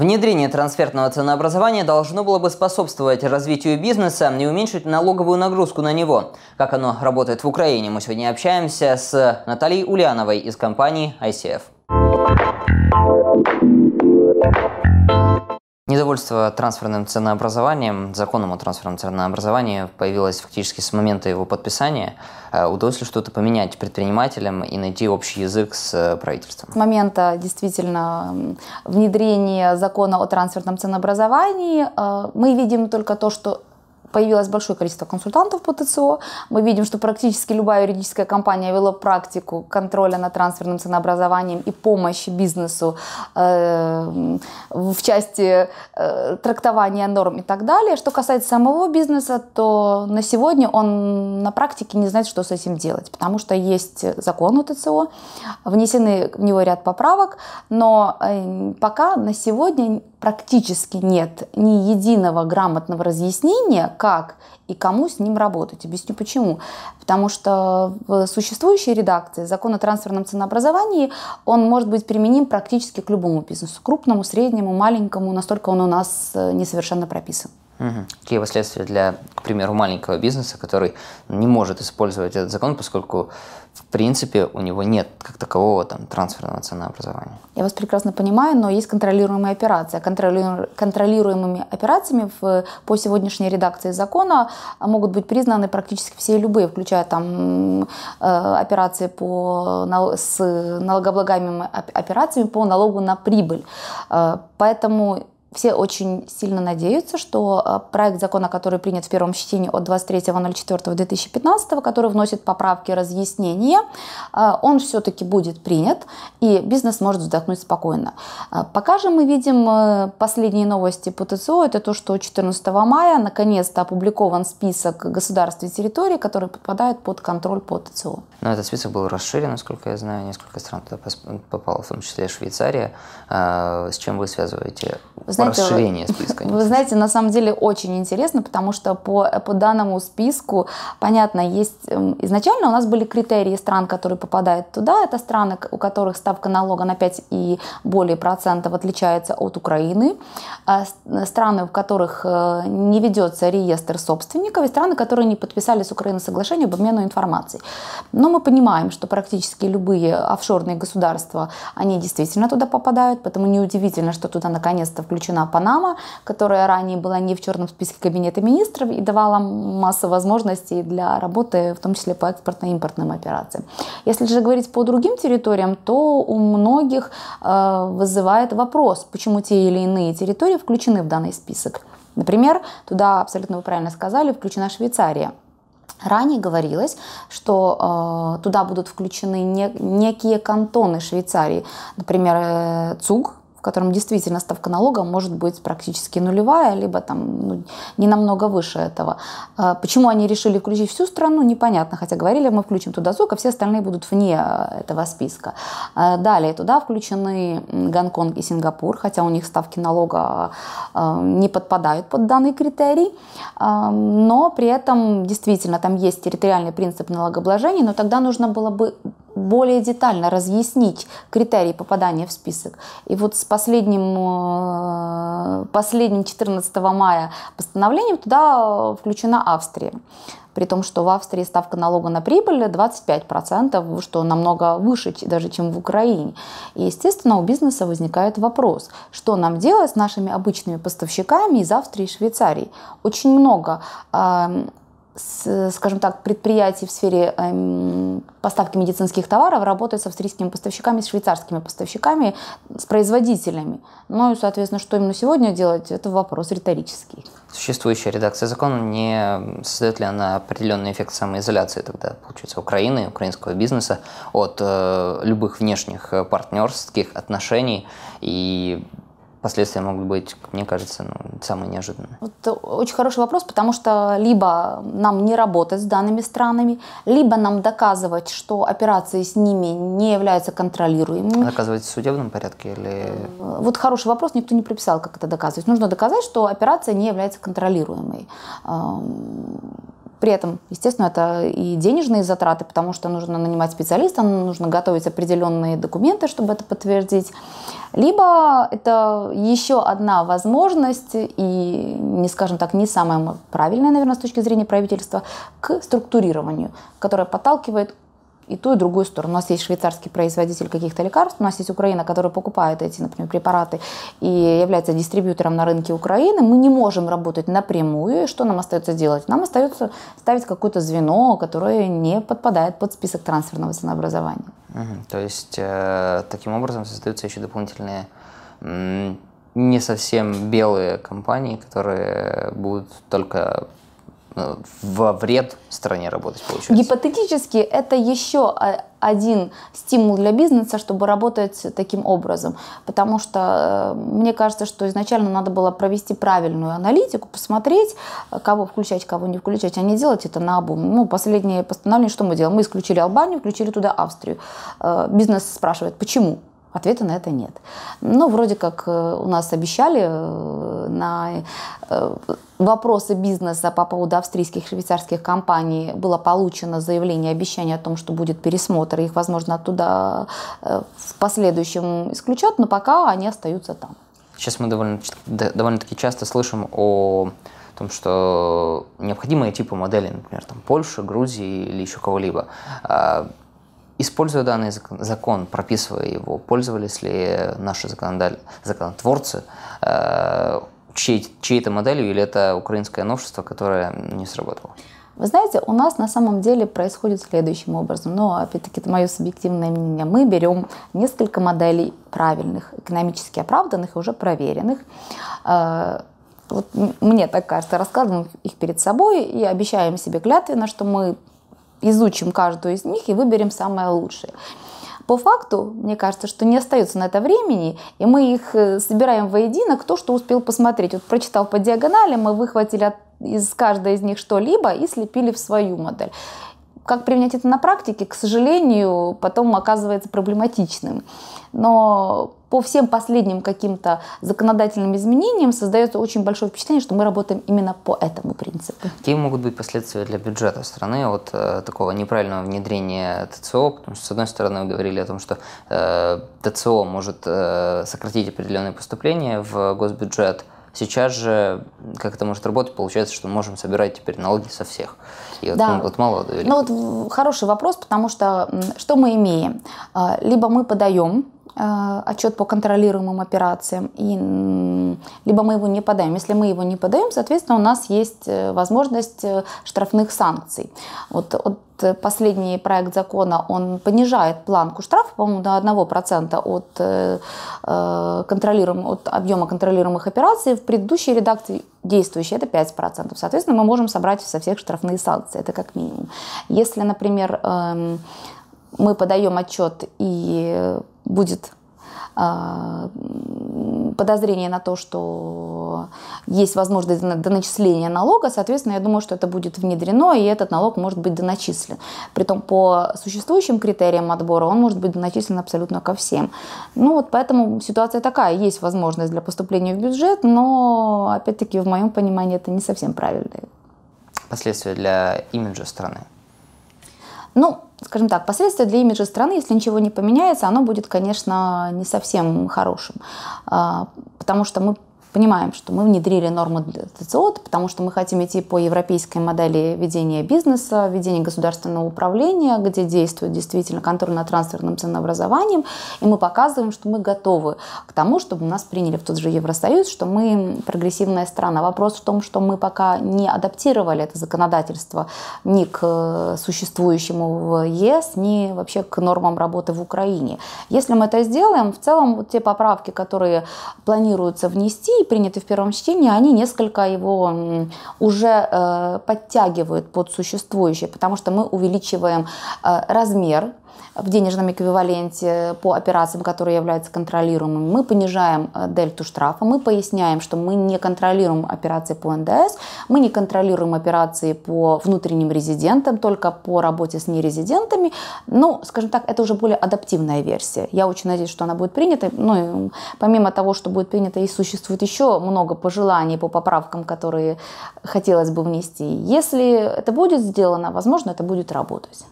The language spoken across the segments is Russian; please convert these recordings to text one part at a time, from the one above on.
Внедрение трансфертного ценообразования должно было бы способствовать развитию бизнеса и уменьшить налоговую нагрузку на него. Как оно работает в Украине, мы сегодня общаемся с Натальей Ульяновой из компании ICF. Недовольство трансферным ценообразованием, законом о трансферном ценообразовании появилось фактически с момента его подписания. Э, удалось ли что-то поменять предпринимателям и найти общий язык с э, правительством? С момента действительно внедрения закона о трансферном ценообразовании э, мы видим только то, что появилось большое количество консультантов по ТЦО. Мы видим, что практически любая юридическая компания вела практику контроля над трансферным ценообразованием и помощи бизнесу э, в части э, трактования норм и так далее. Что касается самого бизнеса, то на сегодня он на практике не знает, что с этим делать, потому что есть закон у ТЦО, внесены в него ряд поправок, но э, пока на сегодня практически нет ни единого грамотного разъяснения, как и кому с ним работать. Объясню почему. Потому что в существующей редакции закон о трансферном ценообразовании, он может быть применим практически к любому бизнесу, крупному, среднему, маленькому, настолько он у нас э, несовершенно прописан. Угу. Какие последствия для, к примеру, маленького бизнеса, который не может использовать этот закон, поскольку принципе, у него нет как такового там трансферного ценообразования. Я вас прекрасно понимаю, но есть контролируемые операции. А контролируемыми операциями в, по сегодняшней редакции закона а, могут быть признаны практически все любые, включая там э, операции по, с налогооблагаемыми операциями по налогу на прибыль. Э, поэтому все очень сильно надеются, что э, проект закона, который принят в первом чтении от 23.04.2015, который вносит поправки, разъяснения, э, он все-таки будет принят, и бизнес может вздохнуть спокойно. Э, пока же мы видим последние новости по ТЦО, это то, что 14 мая наконец-то опубликован список государств и территорий, которые подпадают под контроль по ТЦО. Но ну, этот список был расширен, насколько я знаю, несколько стран туда попало, в том числе Швейцария. С чем вы связываете? знаете, расширение списка. Вы знаете, на самом деле очень интересно, потому что по, по данному списку, понятно, есть эм, изначально у нас были критерии стран, которые попадают туда. Это страны, у которых ставка налога на 5 и более процентов отличается от Украины. А э, страны, в которых э, не ведется реестр собственников, и страны, которые не подписали с Украиной соглашение об обмену информацией. Но мы понимаем, что практически любые офшорные государства, они действительно туда попадают, поэтому неудивительно, что туда наконец-то включен включена Панама, которая ранее была не в черном списке Кабинета министров и давала массу возможностей для работы, в том числе по экспортно-импортным операциям. Если же говорить по другим территориям, то у многих э, вызывает вопрос, почему те или иные территории включены в данный список. Например, туда, абсолютно вы правильно сказали, включена Швейцария. Ранее говорилось, что э, туда будут включены не, некие кантоны Швейцарии, например, э, ЦУГ, в котором действительно ставка налога может быть практически нулевая, либо там ну, не намного выше этого. А, почему они решили включить всю страну, непонятно, хотя говорили, мы включим туда ЗОК, а все остальные будут вне а, этого списка. А, далее туда включены Гонконг и Сингапур, хотя у них ставки налога не подпадают под данный критерий, но при этом действительно там есть территориальный принцип налогообложения, но тогда нужно было бы более детально разъяснить критерии попадания в список. И вот с последним, э, последним 14 мая постановлением туда включена Австрия. При том, что в Австрии ставка налога на прибыль 25%, что намного выше даже, чем в Украине. И, естественно, у бизнеса возникает вопрос, что нам делать с нашими обычными поставщиками из Австрии и Швейцарии. Очень много эм, с, скажем так, предприятий в сфере эм, поставки медицинских товаров работают с австрийскими поставщиками, с швейцарскими поставщиками, с производителями. Ну и, соответственно, что именно сегодня делать, это вопрос риторический. Существующая редакция закона, не создает ли она определенный эффект самоизоляции тогда, получается, Украины, украинского бизнеса от э, любых внешних партнерских отношений и последствия могут быть, мне кажется, ну, самые неожиданные? Вот э, очень хороший вопрос, потому что либо нам не работать с данными странами, либо нам доказывать, что операции с ними не являются контролируемыми. Доказывать в судебном порядке или... Э, вот хороший вопрос, никто не прописал, как это доказывать. Нужно доказать, что операция не является контролируемой. Эм, при этом, естественно, это и денежные затраты, потому что нужно нанимать специалиста, нужно готовить определенные документы, чтобы это подтвердить. Либо это еще одна возможность и, не скажем так, не самая правильная, наверное, с точки зрения правительства, к структурированию, которая подталкивает и ту, и другую сторону. У нас есть швейцарский производитель каких-то лекарств, у нас есть Украина, которая покупает эти, например, препараты и является дистрибьютором на рынке Украины. Мы не можем работать напрямую. И что нам остается делать? Нам остается ставить какое-то звено, которое не подпадает под список трансферного ценообразования. Угу. То есть э, таким образом создаются еще дополнительные не совсем белые компании, которые будут только Э, во вред стране работать получается. Гипотетически это еще а, один стимул для бизнеса, чтобы работать таким образом. Потому что э, мне кажется, что изначально надо было провести правильную аналитику, посмотреть, э, кого включать, кого не включать, а не делать это на обум. Ну, последнее постановление, что мы делаем? Мы исключили Албанию, включили туда Австрию. Бизнес спрашивает, почему? Ответа на это нет. Но вроде как э, у нас обещали э, на э, вопросы бизнеса по поводу австрийских и швейцарских компаний было получено заявление, обещание о том, что будет пересмотр, их, возможно, оттуда в последующем исключат, но пока они остаются там. Сейчас мы довольно, довольно-таки часто слышим о том, что необходимые типы моделей, например, там Польша, Грузия или еще кого-либо а, Используя данный закон, прописывая его, пользовались ли наши законотворцы э, чьей, чьей-то моделью или это украинское новшество, которое не сработало? Вы знаете, у нас на самом деле происходит следующим образом. Но, опять-таки, это мое субъективное мнение. Мы берем несколько моделей правильных, экономически оправданных и уже проверенных. Э, вот мне так кажется, раскладываем их перед собой и обещаем себе клятвенно, что мы изучим каждую из них и выберем самое лучшее. По факту, мне кажется, что не остается на это времени, и мы их э, собираем воедино, кто что успел посмотреть. Вот прочитал по диагонали, мы выхватили из каждой из них что-либо и слепили в свою модель. Как применять это на практике, к сожалению, потом оказывается проблематичным. Но по всем последним каким-то законодательным изменениям создается очень большое впечатление, что мы работаем именно по этому принципу. Какие могут быть последствия для бюджета страны от э, такого неправильного внедрения ТЦО? Потому что, с одной стороны, вы говорили о том, что э, ТЦО может э, сократить определенные поступления в госбюджет, Сейчас же, как это может работать, получается, что мы можем собирать теперь налоги со всех. И да. от, ну, от малого до Ну вот хороший вопрос, потому что что мы имеем? Э, либо мы подаем Э, отчет по контролируемым операциям, и, либо мы его не подаем. Если мы его не подаем, соответственно, у нас есть э, возможность э, штрафных санкций. Вот, от последний проект закона, он понижает планку штрафа, по-моему, до 1% от, э, контролируем, от объема контролируемых операций. В предыдущей редакции действующей это 5%. Соответственно, мы можем собрать со всех штрафные санкции, это как минимум. Если, например, э, мы подаем отчет и будет а, подозрение на то, что есть возможность доначисления налога, соответственно, я думаю, что это будет внедрено, и этот налог может быть доначислен. Притом по существующим критериям отбора он может быть доначислен абсолютно ко всем. Ну вот поэтому ситуация такая, есть возможность для поступления в бюджет, но опять-таки в моем понимании это не совсем правильно. Последствия для имиджа страны? Ну, скажем так, последствия для имиджа страны, если ничего не поменяется, оно будет, конечно, не совсем хорошим, а, потому что мы понимаем, что мы внедрили нормы для ТЦО, потому что мы хотим идти по европейской модели ведения бизнеса, ведения государственного управления, где действует действительно контроль над трансферным ценообразованием, и мы показываем, что мы готовы к тому, чтобы нас приняли в тот же Евросоюз, что мы прогрессивная страна. Вопрос в том, что мы пока не адаптировали это законодательство ни к э, существующему в ЕС, ни вообще к нормам работы в Украине. Если мы это сделаем, в целом вот те поправки, которые планируется внести, России, приняты в первом чтении, они несколько его уже э, подтягивают под существующее, потому что мы увеличиваем э, размер в денежном эквиваленте по операциям, которые являются контролируемыми, мы понижаем э, дельту штрафа, мы поясняем, что мы не контролируем операции по НДС, мы не контролируем операции по внутренним резидентам, только по работе с нерезидентами. Ну, скажем так, это уже более адаптивная версия. Я очень надеюсь, что она будет принята. Ну, и помимо того, что будет принята, и существует еще много пожеланий по поправкам, которые хотелось бы внести. Если это будет сделано, возможно, это будет работать.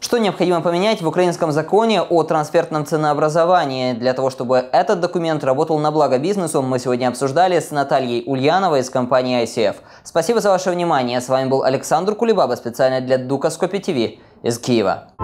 Что необходимо поменять в украинском законе о трансфертном ценообразовании? Для того, чтобы этот документ работал на благо бизнесу, мы сегодня обсуждали с Натальей Ульяновой из компании ICF. Спасибо за ваше внимание. С вами был Александр Кулебаба специально для Дукаскопи ТВ из Киева.